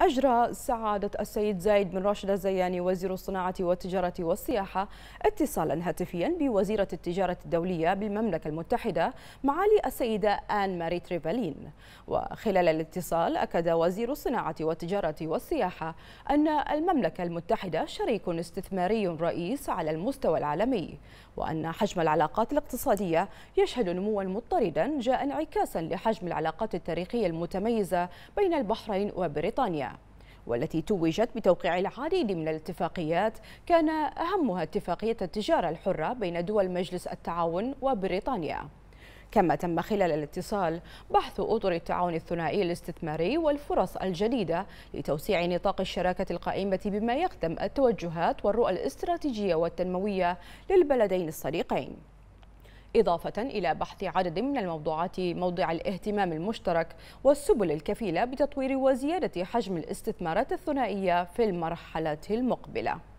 أجرى سعادة السيد زايد بن راشد الزياني وزير الصناعة والتجارة والسياحة اتصالا هاتفيا بوزيرة التجارة الدولية بالمملكة المتحدة معالي السيدة آن ماري تريفالين وخلال الاتصال أكد وزير الصناعة والتجارة والسياحة أن المملكة المتحدة شريك استثماري رئيس على المستوى العالمي وأن حجم العلاقات الاقتصادية يشهد نموا مضطردا جاء انعكاسا لحجم العلاقات التاريخية المتميزة بين البحرين وبريطانيا والتي توجت بتوقيع العديد من الاتفاقيات كان أهمها اتفاقية التجارة الحرة بين دول مجلس التعاون وبريطانيا كما تم خلال الاتصال بحث أطر التعاون الثنائي الاستثماري والفرص الجديدة لتوسيع نطاق الشراكة القائمة بما يخدم التوجهات والرؤى الاستراتيجية والتنموية للبلدين الصديقين إضافة إلى بحث عدد من الموضوعات موضع الاهتمام المشترك والسبل الكفيلة بتطوير وزيادة حجم الاستثمارات الثنائية في المرحلة المقبلة